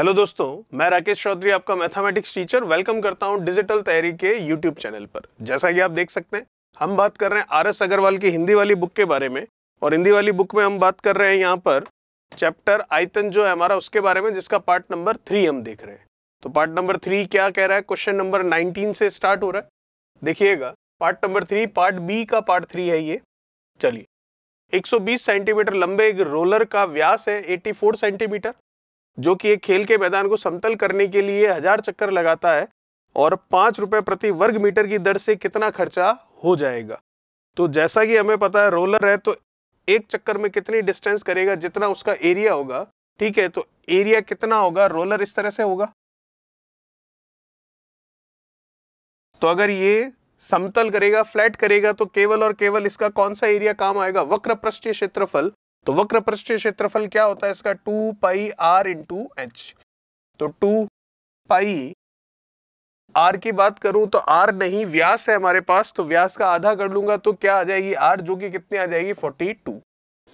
hello दोस्तों मैं राकेश चौधरी आपका मैथमेटिक्स टीचर वेलकम करता हूं डिजिटल तैयारी के यूट्यूब चैनल पर जैसा कि आप देख सकते हैं हम बात कर रहे हैं आर एस अग्रवाल की हिंदी वाली बुक के बारे में और हिंदी वाली बुक में हम बात कर रहे हैं यहाँ पर चैप्टर आयतन जो है हमारा उसके बारे में जिसका पार्ट नंबर थ्री हम देख रहे हैं तो पार्ट नंबर थ्री क्या कह रहा है क्वेश्चन नंबर नाइनटीन से स्टार्ट हो रहा है देखिएगा part number three part B का पार्ट थ्री है ये चलिए 120 सेंटीमीटर लंबे एक रोलर का व्यास है 84 सेंटीमीटर जो कि एक खेल के मैदान को समतल करने के लिए हजार चक्कर लगाता है और पांच रुपए प्रति वर्ग मीटर की दर से कितना खर्चा हो जाएगा तो जैसा कि हमें पता है रोलर है तो एक चक्कर में कितनी डिस्टेंस करेगा जितना उसका एरिया होगा ठीक है तो एरिया कितना होगा रोलर इस तरह से होगा तो अगर ये समतल करेगा फ्लैट करेगा तो केवल और केवल इसका कौन सा एरिया काम आएगा वक्र पृष्ठीय क्षेत्रफल तो वक्र पृष्ठ क्षेत्रफल क्या होता है इसका two pi r into h तो टू पाई आर की बात करूं तो आर नहीं व्यास है हमारे पास तो व्यास का आधा कर लूंगा तो क्या आ जाएगी आर जो कि कितनी आ जाएगी फोर्टी टू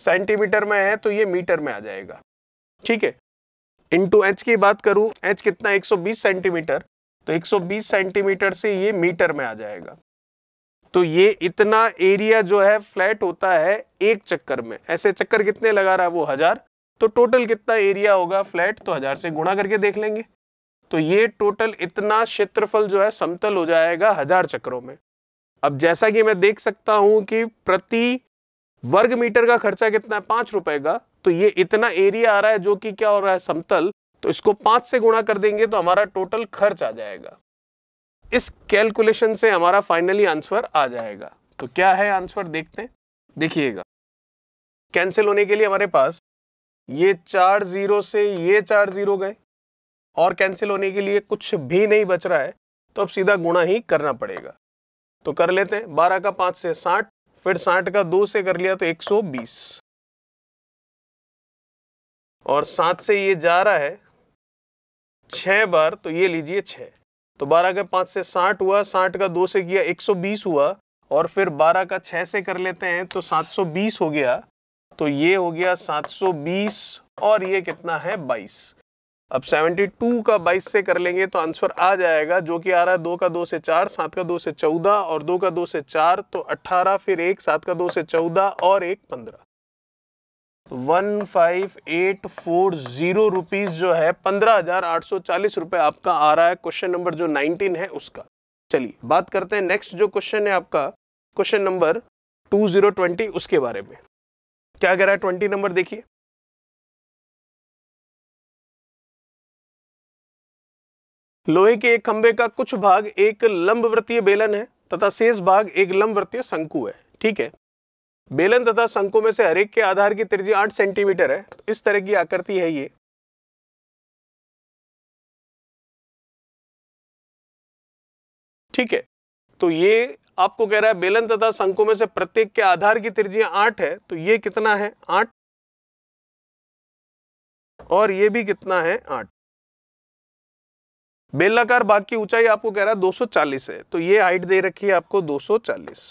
सेंटीमीटर में है तो ये मीटर में आ जाएगा ठीक है इंटू एच की बात करूं एच कितना 120 सेंटीमीटर तो 120 सेंटीमीटर से ये मीटर में आ जाएगा तो ये इतना एरिया जो है फ्लैट होता है एक चक्कर में ऐसे चक्कर कितने लगा रहा है वो हज़ार तो टोटल कितना एरिया होगा फ्लैट तो हज़ार से गुणा करके देख लेंगे तो ये टोटल इतना क्षेत्रफल जो है समतल हो जाएगा हज़ार चक्करों में अब जैसा कि मैं देख सकता हूं कि प्रति वर्ग मीटर का खर्चा कितना है पांच रुपए का तो ये इतना एरिया आ रहा है जो कि क्या हो रहा है समतल तो इसको पांच से गुणा कर देंगे तो हमारा टोटल खर्च आ जाएगा इस कैलकुलेशन से हमारा फाइनली आंसर आ जाएगा तो क्या है आंसर देखते हैं देखिएगा कैंसिल होने के लिए हमारे पास ये चार ज़ीरो से ये चार ज़ीरो गए और कैंसिल होने के लिए कुछ भी नहीं बच रहा है तो अब सीधा गुणा ही करना पड़ेगा तो कर लेते हैं बारह का पांच से साठ फिर साठ का दो से कर लिया तो एक सौ बीस और सात से ये जा रहा है छह बार तो ये लीजिए छह तो बारह का पाँच से साठ हुआ साठ का दो से किया एक सौ बीस हुआ और फिर बारह का छः से कर लेते हैं तो सात सौ बीस हो गया तो ये हो गया सात सौ बीस और ये कितना है बाईस अब सेवेंटी टू का बाईस से कर लेंगे तो आंसर आ जाएगा जो कि आ रहा है दो का दो से चार सात का दो से चौदह और दो का दो से चार तो अट्ठारह फिर एक सात का दो से चौदह और एक पंद्रह one five eight four zero rupees जो है पंद्रह हज़ार आठ सौ चालीस रुपए आपका आ रहा है क्वेश्चन नंबर जो नाइनटीन है उसका चलिए बात करते हैं नेक्स्ट जो क्वेश्चन है आपका question number two zero twenty उसके बारे में क्या कह रहा है ट्वेंटी नंबर देखिए लोहे के एक खंबे का कुछ भाग एक लंबवृत्तीय बेलन है तथा शेष भाग एक लंबवृत्तीय शंकु है ठीक है बेलन तथा शंकु में से हरेक के आधार की त्रिज्या आठ सेंटीमीटर है तो इस तरह की आकृति है ये ठीक है तो ये आपको कह रहा है बेलन तथा शंकु में से प्रत्येक के आधार की त्रिज्या आठ है तो ये कितना है आठ और ये भी कितना है आठ बेलाकार भाग की ऊंचाई आपको कह रहा है 240 है तो ये हाइट दे रखी है आपको चालीस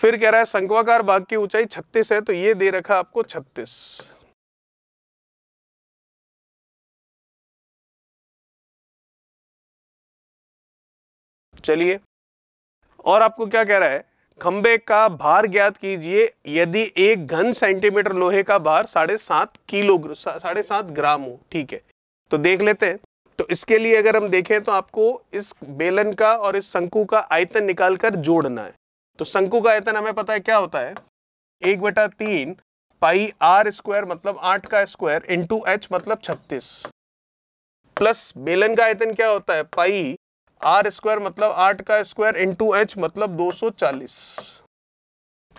फिर कह रहा है शंक्वाकार भाग की ऊंचाई 36 है तो ये दे रखा आपको 36 चलिए और आपको क्या कह रहा है खंबे का भार ज्ञात कीजिए यदि एक घन सेंटीमीटर लोहे का भार साढ़े सात किलो साढ़े सात ग्राम हो ठीक है तो देख लेते हैं तो इसके लिए अगर हम देखें तो आपको इस बेलन का और इस शंकु का आयतन निकालकर जोड़ना है तो शंकु का आयतन हमें पता है क्या होता है एक बटा तीन पाई आर स्क्वायर मतलब आठ का स्क्वायर इंटू एच मतलब छत्तीस प्लस बेलन का आयतन क्या होता है पाई आर स्क्वायर मतलब आठ का स्क्वायर इंटू एच मतलब चालीस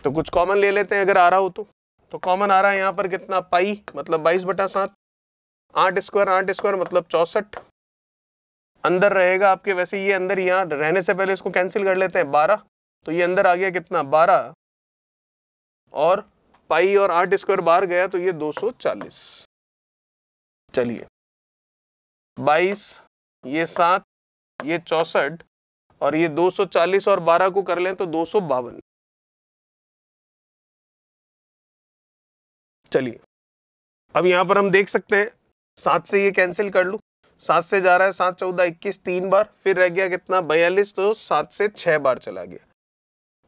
तो कुछ कॉमन ले लेते हैं अगर आ रहा हो तो तो कॉमन आ रहा है यहाँ पर कितना पाई मतलब बाईस बटा सात आठ स्क्वायर आठ स्क्वायर मतलब चौसठ अंदर रहेगा आपके वैसे ये अंदर यहाँ रहने से पहले इसको कैंसिल कर लेते हैं बारह तो ये अंदर आ गया कितना बारह और पाई और आठ स्क्वायर बाहर गया तो ये 240 चलिए 22 ये सात ये चौसठ और ये 240 और 12 को कर लें तो दो चलिए अब यहां पर हम देख सकते हैं सात से ये कैंसिल कर लू सात से जा रहा है सात चौदह इक्कीस तीन बार फिर रह गया कितना बयालीस तो सात से छह बार चला गया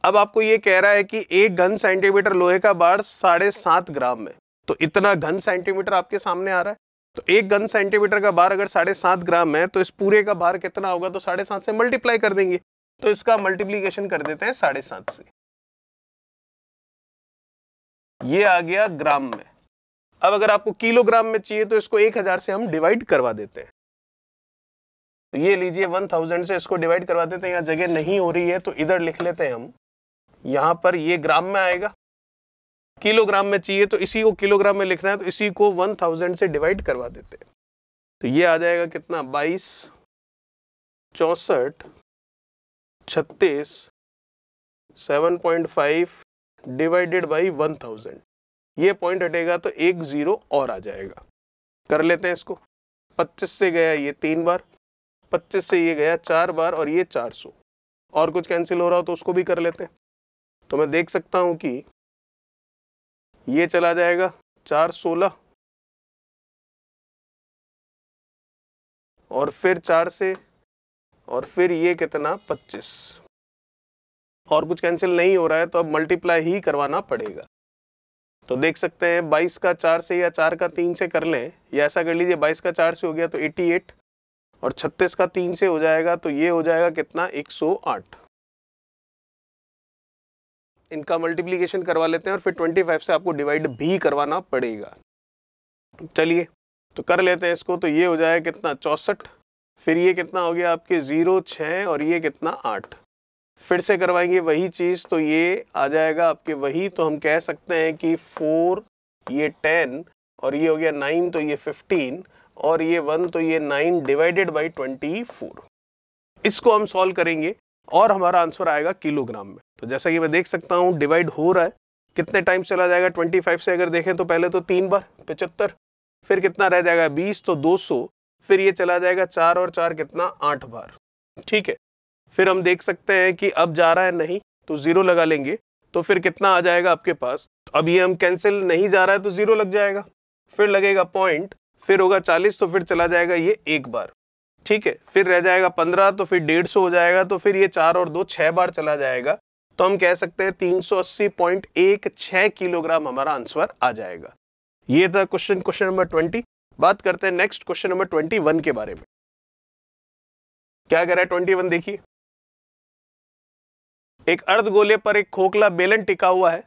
अब आपको ये कह रहा है कि एक घन सेंटीमीटर लोहे का बार साढ़े सात ग्राम है तो इतना घन सेंटीमीटर आपके सामने आ रहा है तो एक घन सेंटीमीटर का बार अगर साढ़े सात ग्राम है तो इस पूरे का बार कितना होगा तो साढ़े सात से मल्टीप्लाई कर देंगे तो इसका मल्टीप्लीकेशन कर देते हैं साढ़े सात से ये आ गया ग्राम में अब अगर आपको किलोग्राम में चाहिए तो इसको एक हजार से हम डिवाइड करवा देते हैं तो ये लीजिए वन थाउजेंड से इसको डिवाइड करवा देते हैं यहाँ जगह नहीं हो रही है तो इधर लिख लेते हैं हम यहाँ पर ये ग्राम में आएगा किलोग्राम में चाहिए तो इसी को किलोग्राम में लिखना है तो इसी को वन थाउजेंड से डिवाइड करवा देते हैं तो ये आ जाएगा कितना बाईस चौंसठ छत्तीस seven point five divided by one thousand ये पॉइंट हटेगा तो एक ज़ीरो और आ जाएगा कर लेते हैं इसको पच्चीस से गया ये तीन बार पच्चीस से ये गया चार बार और ये चार सौ और कुछ कैंसिल हो रहा हो तो उसको भी कर लेते हैं तो मैं देख सकता हूँ कि ये चला जाएगा चार सोलह और फिर चार से और फिर ये कितना पच्चीस और कुछ कैंसिल नहीं हो रहा है तो अब मल्टीप्लाई ही करवाना पड़ेगा तो देख सकते हैं बाईस का चार से या चार का तीन से कर लें या ऐसा कर लीजिए बाईस का चार से हो गया तो एट्टी एट और छत्तीस का तीन से हो जाएगा तो ये हो जाएगा कितना एक सौ आठ इनका मल्टीप्लीकेशन करवा लेते हैं और फिर 25 से आपको डिवाइड भी करवाना पड़ेगा चलिए तो कर लेते हैं इसको तो ये हो जाएगा कितना चौंसठ फिर ये कितना हो गया आपके ज़ीरो छः और ये कितना आठ फिर से करवाएंगे वही चीज़ तो ये आ जाएगा आपके वही तो हम कह सकते हैं कि फोर ये टेन और ये हो गया नाइन तो ये फिफ्टीन और ये वन तो ये nine divided by twenty four इसको हम सॉल्व करेंगे और हमारा आंसर आएगा किलोग्राम में तो जैसा कि मैं देख सकता हूँ डिवाइड हो रहा है कितने टाइम चला जाएगा 25 से अगर देखें तो पहले तो तीन बार पचहत्तर फिर कितना रह जाएगा 20 तो 200 फिर ये चला जाएगा चार और चार कितना आठ बार ठीक है फिर हम देख सकते हैं कि अब जा रहा है नहीं तो ज़ीरो लगा लेंगे तो फिर कितना आ जाएगा आपके पास तो अब ये हम कैंसिल नहीं जा रहा है तो ज़ीरो लग जाएगा फिर लगेगा पॉइंट फिर होगा चालीस तो फिर चला जाएगा ये एक बार ठीक है फिर रह जाएगा पंद्रह तो फिर डेढ़ सौ हो जाएगा तो फिर ये चार और दो छह बार चला जाएगा तो हम कह सकते हैं तीन सौ अस्सी पॉइंट एक किलोग्राम हमारा आंसर आ जाएगा ये था क्वेश्चन क्वेश्चन नंबर ट्वेंटी बात करते हैं next question number twenty one के बारे में क्या कह रहा है ट्वेंटी वन देखिए एक अर्धगोले पर एक खोखला बेलन टिका हुआ है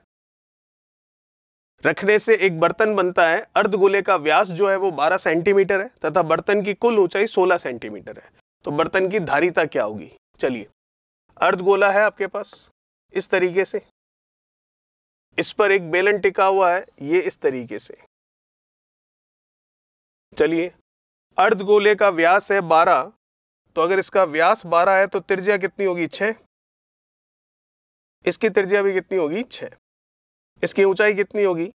रखने से एक बर्तन बनता है अर्ध गोले का व्यास जो है वो 12 सेंटीमीटर है तथा बर्तन की कुल ऊंचाई 16 सेंटीमीटर है तो बर्तन की धारिता क्या होगी चलिए अर्ध गोला है आपके पास इस तरीके से इस पर एक बेलन टिका हुआ है ये इस तरीके से चलिए अर्ध गोले का व्यास है 12 तो अगर इसका व्यास 12 है तो त्रिज्या कितनी होगी छ इसकी त्रिज्या भी कितनी होगी छह इसकी ऊंचाई कितनी होगी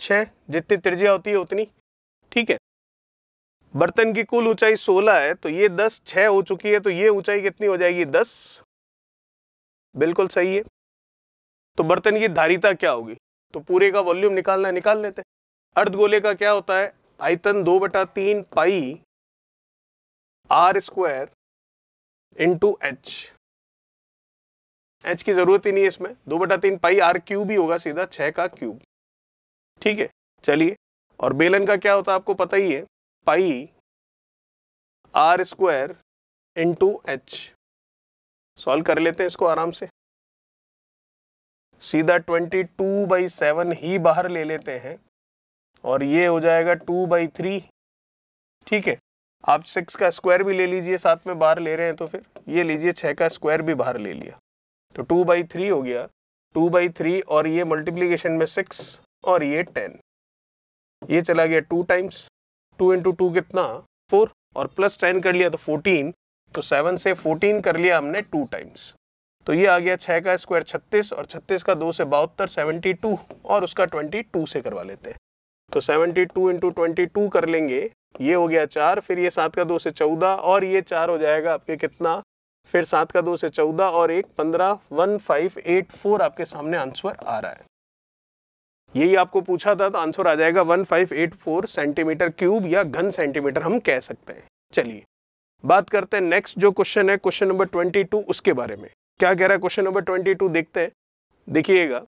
छः जितनी त्रिज्या होती है उतनी ठीक है बर्तन की कुल ऊंचाई 16 है तो ये 10 छह हो चुकी है तो ये ऊंचाई कितनी हो जाएगी 10 बिल्कुल सही है तो बर्तन की धारिता क्या होगी तो पूरे का वॉल्यूम निकालना है निकाल लेते अर्धगोले का क्या होता है आयतन दो बटा तीन pi r square into h h की ज़रूरत ही नहीं है इसमें दो बटा तीन पाई आर क्यूब ही होगा सीधा छः का क्यूब ठीक है चलिए और बेलन का क्या होता है आपको पता ही है pi r square into h solve कर लेते हैं इसको आराम से सीधा ट्वेंटी टू बाई सेवन ही बाहर ले लेते हैं और ये हो जाएगा टू बाई थ्री ठीक है आप सिक्स का स्क्वायर भी ले लीजिए साथ में बाहर ले रहे हैं तो फिर ये लीजिए छः का स्क्वायर भी बाहर ले लिया तो टू बाई थ्री हो गया टू बाई थ्री और ये मल्टीप्लीकेशन में सिक्स और ये टेन ये चला गया two times two into two कितना फोर और प्लस टेन कर लिया तो फोर्टीन तो सेवन से फोर्टीन कर लिया हमने टू टाइम्स तो ये आ गया छः का स्क्वायर छत्तीस और छत्तीस का दो से बहत्तर सेवेंटी टू और उसका ट्वेंटी टू से करवा लेते हैं तो seventy two into twenty two कर लेंगे ये हो गया चार फिर ये सात का दो से चौदह और ये चार हो जाएगा आपके कितना फिर सात का दो से चौदह और एक पंद्रह वन फाइव एट फोर आपके सामने आंसर आ रहा है यही आपको पूछा था तो आंसर आ जाएगा one five eight four centimetre cube या घन सेंटीमीटर हम कह सकते हैं चलिए बात करते हैं नेक्स्ट जो क्वेश्चन है क्वेश्चन नंबर ट्वेंटी टू उसके बारे में क्या कह रहा है क्वेश्चन नंबर ट्वेंटी टू देखते हैं देखिएगा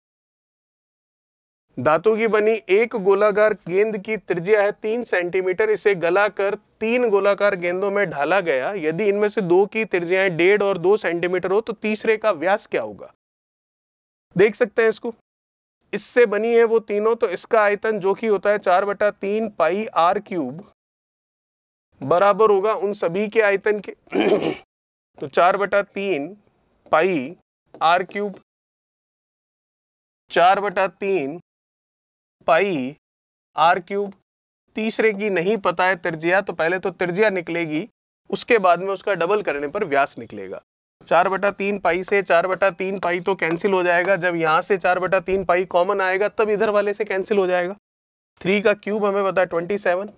धातु की बनी एक गोलाकार गेंद की त्रिज्या है तीन सेंटीमीटर इसे गलाकर तीन गोलाकार गेंदों में ढाला गया यदि इनमें से दो की त्रिज्याएं डेढ़ और दो सेंटीमीटर हो तो तीसरे का व्यास क्या होगा देख सकते हैं इसको इससे बनी है वो तीनों तो इसका आयतन जो कि होता है चार बटा तीन पाई आर क्यूब बराबर होगा उन सभी के आयतन के तो चार बटा तीन पाई आर क्यूब चार बटा तीन पाई आर क्यूब तीसरे की नहीं पता है त्रिज्या तो पहले तो त्रिज्या निकलेगी उसके बाद में उसका डबल करने पर व्यास निकलेगा चार बटा तीन पाई से चार बटा तीन पाई तो कैंसिल हो जाएगा जब यहाँ से चार बटा तीन पाई कॉमन आएगा तब इधर वाले से कैंसिल हो जाएगा थ्री का क्यूब हमें पता है twenty seven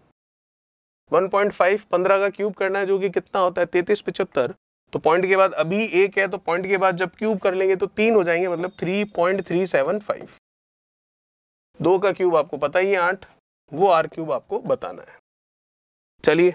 one point five पंद्रह का क्यूब करना है जो कि कितना होता है तैतीस पिचहत्तर तो पॉइंट के बाद अभी एक है तो पॉइंट के बाद जब क्यूब कर लेंगे तो तीन हो जाएंगे मतलब three point three seven five दो का क्यूब आपको पता ही है आठ वो आर क्यूब आपको बताना है चलिए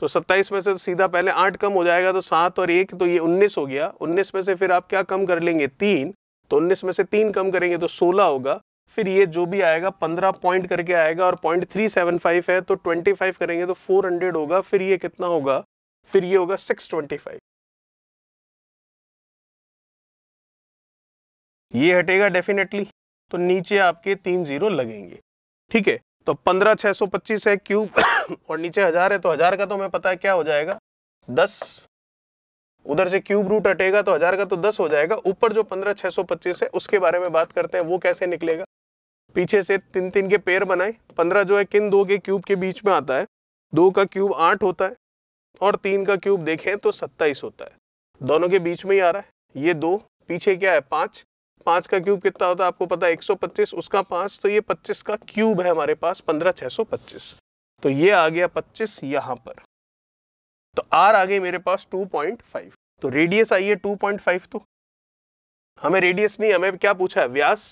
तो सत्ताईस में से सीधा पहले आठ कम हो जाएगा तो सात और एक तो ये उन्नीस हो गया उन्नीस में से फिर आप क्या कम कर लेंगे तीन तो उन्नीस में से तीन कम करेंगे तो सोलह होगा फिर ये जो भी आएगा पंद्रह पॉइंट करके आएगा और पॉइंट थ्री सेवन फाइव है तो ट्वेंटी फाइव करेंगे तो फोर हंड्रेड होगा फिर ये कितना होगा फिर ये होगा सिक्स ट्वेंटी फाइव ये हटेगा डेफिनेटली तो नीचे आपके तीन जीरो लगेंगे ठीक है तो पंद्रह छह सौ पच्चीस है क्यूब और नीचे हज़ार है तो हज़ार का तो हमें पता है क्या हो जाएगा दस उधर से क्यूब रूट हटेगा तो हज़ार का तो दस हो जाएगा ऊपर जो पंद्रह छह सौ पच्चीस है उसके बारे में बात करते हैं वो कैसे निकलेगा पीछे से तीन तीन के पेड़ बनाए पंद्रह जो है किन दो के क्यूब के बीच में आता है दो का क्यूब आठ होता है और तीन का क्यूब देखें तो सत्ताईस होता है दोनों के बीच में ही आ रहा है ये दो पीछे क्या है पाँच पाँच का क्यूब कितना होता है आपको पता है एक उसका पाँच तो ये पच्चीस का क्यूब है हमारे पास पंद्रह छः तो ये आ गया पच्चीस यहाँ पर तो आर आ गई मेरे पास 2.5 तो रेडियस आई है 2.5 तो हमें रेडियस नहीं हमें क्या पूछा है व्यास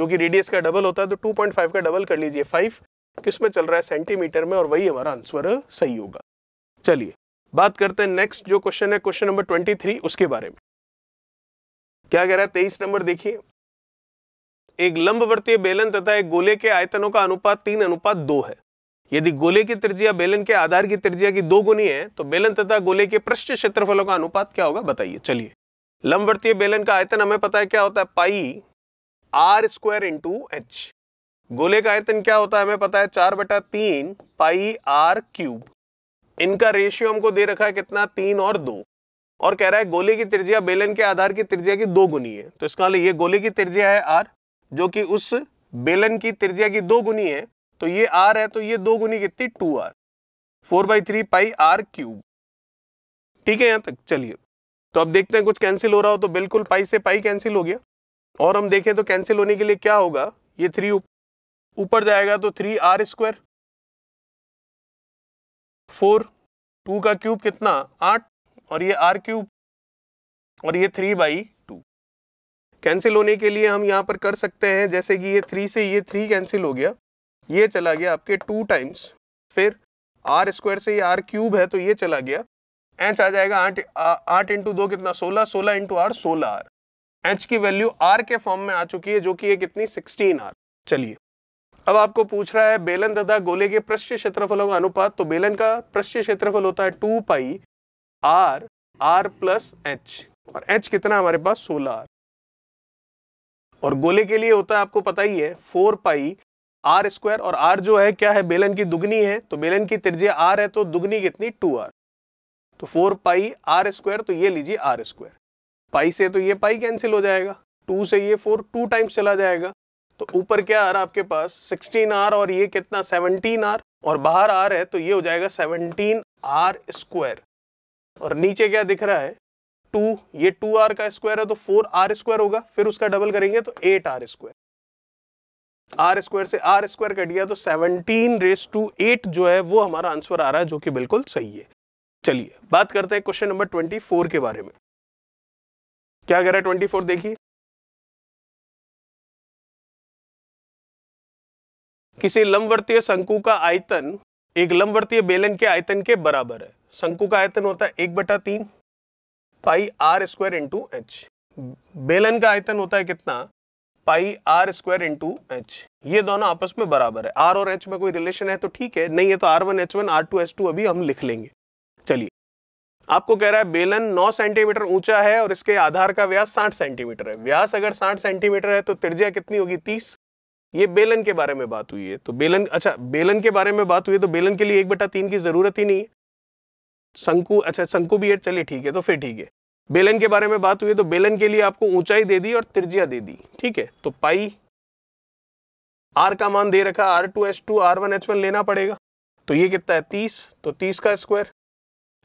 जो कि रेडियस का डबल होता है तो फाइव का डबल कर लीजिए फाइव किस में चल रहा है सेंटीमीटर में और वही हमारा आंसर सही होगा चलिए बात करते हैं नेक्स्ट जो क्वेश्चन है क्वेश्चन नंबर 23 उसके बारे में क्या कह रहा है तेईस नंबर देखिए एक लंबवर्तीय बेलन तथा एक गोले के आयतनों का अनुपात तीन अनुपात दो है यदि गोले की त्रिज्या बेलन के आधार की त्रिज्या की दो गुनी है तो बेलन तथा गोले के पृष्ठ क्षेत्रफलों का अनुपात क्या होगा बताइए चलिए लंबवर्तीय बेलन का आयतन हमें पता है क्या होता है pi r square into h गोले का आयतन क्या होता है हमें पता है चार बटा तीन पाई आर क्यूब इनका रेशियो हमको दे रखा है कितना तीन और दो और कह रहा है गोले की त्रिज्या बेलन के आधार की त्रिज्या की दो गुनी है तो इसका मतलब ये गोले की त्रिज्या है आर जो कि उस बेलन की त्रिज्या की दो गुनी है तो ये आर है तो ये दो गुनी कितनी two r four by three pi r cube ठीक है यहां तक चलिए तो अब देखते हैं कुछ कैंसिल हो रहा हो तो बिल्कुल पाई से पाई कैंसिल हो गया और हम देखें तो कैंसिल होने के लिए क्या होगा ये थ्री ऊपर जाएगा तो three r square four two का क्यूब कितना आठ और ये आर क्यूब और ये थ्री बाई टू कैंसिल होने के लिए हम यहाँ पर कर सकते हैं जैसे कि ये थ्री से ये थ्री कैंसिल हो गया ये चला गया आपके टू टाइम्स फिर आर स्क्वायर से ये आर क्यूब है तो ये चला गया एच आ जाएगा आठ आठ इंटू दो कितना सोलह सोलह इंटू आर सोलह आर एच की वैल्यू आर के फॉर्म में आ चुकी है जो कि ये कितनी सिक्सटीन आर चलिए अब आपको पूछ रहा है बेलन तथा गोले के प्रश्न क्षेत्रफलों का अनुपात तो बेलन का प्रश्न क्षेत्रफल होता है two pi r r plus h और एच कितना हमारे पास सोलह आर और गोले के लिए होता है आपको पता ही है फोर पाई आर स्क्वायर और आर जो है क्या है बेलन की दुगनी है तो बेलन की त्रिज्या आर है तो दुगनी कितनी टू आर तो फोर पाई आर स्क्वायर तो ये लीजिए आर स्क्वायर पाई से तो ये पाई कैंसिल हो जाएगा टू से ये फोर टू टाइम्स चला जाएगा तो ऊपर क्या आ रहा आपके पास सिक्सटीन आर और ये कितना सेवनटीन आर और बाहर आर है तो ये हो जाएगा सेवनटीन आर स्क्वायर और नीचे क्या दिख रहा है टू ये टू आर का स्क्वायर है तो फोर आर स्क्वायर होगा फिर उसका डबल करेंगे तो eight r square r square से आर स्क्वायर कट गया तो सेवनटीन रेस टू एट जो है वो हमारा आंसर आ रहा है जो कि बिल्कुल सही है चलिए बात करते हैं क्वेश्चन नंबर ट्वेंटी फोर के बारे में क्या कह रहा है ट्वेंटी फोर देखिए किसी लंबवर्तीय शंकु का आयतन एक लंबवर्तीय बेलन के आयतन के बराबर है शंकु का आयतन होता है एक बटा तीन pi r square into h बेलन का आयतन होता है कितना pi r square into h ये दोनों आपस में बराबर है आर और एच में कोई रिलेशन है तो ठीक है नहीं है तो r one h one r two h two अभी हम लिख लेंगे चलिए आपको कह रहा है बेलन 9 सेंटीमीटर ऊंचा है और इसके आधार का व्यास 60 सेंटीमीटर है व्यास अगर 60 सेंटीमीटर है तो त्रिज्या कितनी होगी तीस ये बेलन के बारे में बात हुई है तो बेलन अच्छा बेलन के बारे में बात हुई है तो बेलन के लिए एक बटा तीन की ज़रूरत ही नहीं है शंकु अच्छा शंकु भी है चलिए ठीक है तो फिर ठीक है बेलन के बारे में बात हुई है तो बेलन के लिए आपको ऊंचाई दे दी और त्रिज्या दे दी ठीक है तो पाई आर का मान दे रखा r two h two r one h one लेना पड़ेगा तो ये कितना है तीस तो तीस का स्क्वायर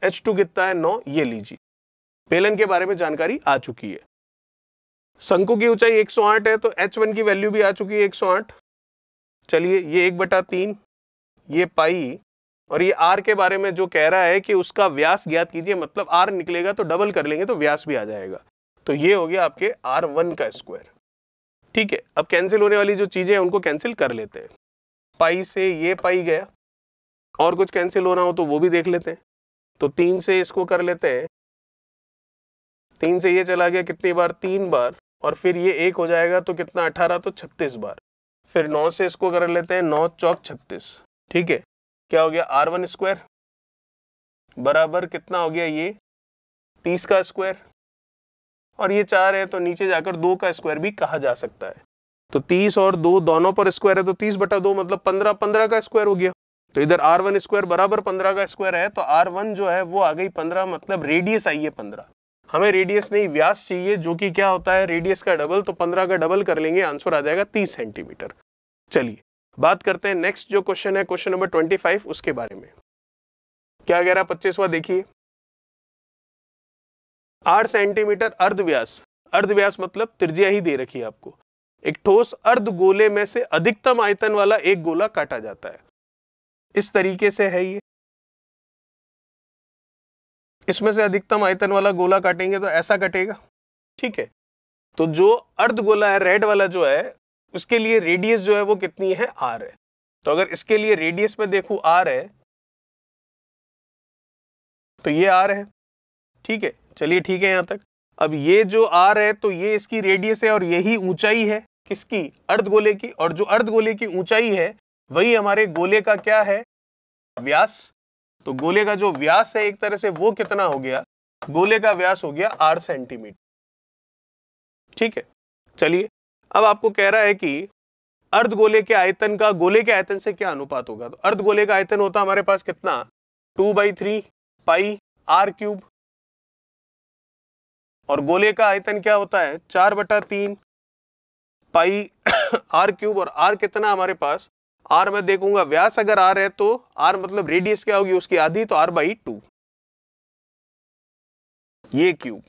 एच टू कितना है नौ ये लीजिए बेलन के बारे में जानकारी आ चुकी है शंकु की ऊंचाई 108 है तो H1 की वैल्यू भी आ चुकी है 108 चलिए ये एक बटा तीन ये पाई और ये आर के बारे में जो कह रहा है कि उसका व्यास ज्ञात कीजिए मतलब आर निकलेगा तो डबल कर लेंगे तो व्यास भी आ जाएगा तो ये हो गया आपके आर वन का स्क्वायर ठीक है अब कैंसिल होने वाली जो चीज़ें हैं उनको कैंसिल कर लेते हैं पाई से ये पाई गया और कुछ कैंसिल होना हो तो वो भी देख लेते हैं तो तीन से इसको कर लेते हैं तीन से ये चला गया कितनी बार तीन बार और फिर ये एक हो जाएगा तो कितना अठारह तो छत्तीस बार फिर नौ से इसको कर लेते हैं नौ चौक छत्तीस ठीक है क्या हो गया आर वन स्क्वायर बराबर कितना हो गया ये तीस का स्क्वायर और ये चार है तो नीचे जाकर दो का स्क्वायर भी कहा जा सकता है तो तीस और दो दोनों पर स्क्वायर है तो तीस बटा दो मतलब पंद्रह पंद्रह का स्क्वायर हो गया तो इधर आर वन स्क्वायर बराबर पंद्रह का स्क्वायर है तो आर वन जो है वो आ गई पंद्रह मतलब रेडियस आई है पंद्रह हमें रेडियस नहीं व्यास चाहिए जो कि क्या होता है रेडियस का डबल तो पंद्रह का डबल कर लेंगे आंसर आ जाएगा तीस सेंटीमीटर चलिए बात करते हैं नेक्स्ट जो क्वेश्चन है क्वेश्चन नंबर ट्वेंटी फाइव उसके बारे में क्या कह रहा है पच्चीसवा देखिए आठ सेंटीमीटर अर्धव्यास अर्धव्यास मतलब त्रिज्या ही दे रखी है आपको एक ठोस अर्ध गोले में से अधिकतम आयतन वाला एक गोला काटा जाता है इस तरीके से है ये इसमें से अधिकतम आयतन वाला गोला काटेंगे तो ऐसा कटेगा ठीक है तो जो अर्ध गोला है रेड वाला जो है उसके लिए रेडियस जो है वो कितनी है आर है तो अगर इसके लिए रेडियस में देखू आर है तो ये आर है ठीक है चलिए ठीक है यहां तक अब ये जो आर है तो ये इसकी रेडियस है और यही ऊंचाई है किसकी अर्ध गोले की और जो अर्ध गोले की ऊंचाई है वही हमारे गोले का क्या है व्यास तो गोले का जो व्यास है एक तरह से वो कितना हो गया गोले का व्यास हो गया आर सेंटीमीटर ठीक है चलिए अब आपको कह रहा है कि अर्ध गोले के आयतन का गोले के आयतन से क्या अनुपात होगा तो अर्ध गोले का आयतन होता हमारे पास कितना two by three pi r cube और गोले का आयतन क्या होता है चार बटा तीन पाई आर क्यूब और आर कितना हमारे पास आर मैं देखूंगा व्यास अगर आर है तो आर मतलब रेडियस क्या होगी उसकी आधी तो आर बाई टू ये क्यूब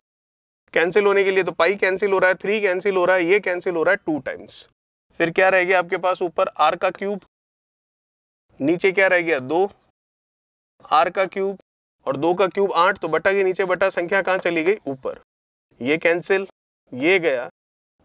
कैंसिल होने के लिए तो पाई कैंसिल हो रहा है थ्री कैंसिल हो रहा है ये कैंसिल हो रहा है टू टाइम्स फिर क्या रह गया आपके पास ऊपर आर का क्यूब नीचे क्या रह गया दो आर का क्यूब और दो का क्यूब आठ तो बटा के नीचे बटा संख्या कहाँ चली गई ऊपर ये कैंसिल ये गया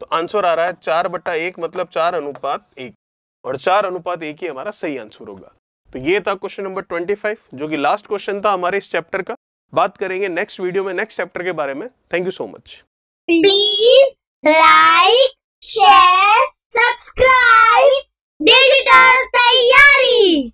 तो आंसर आ रहा है चार बटा एक मतलब चार अनुपात एक और चार अनुपात एक ही हमारा सही आंसर होगा तो ये था क्वेश्चन नंबर ट्वेंटी फाइव जो कि लास्ट क्वेश्चन था हमारे इस चैप्टर का बात करेंगे नेक्स्ट वीडियो में नेक्स्ट चैप्टर के बारे में thank you so much please like share subscribe digital तैयारी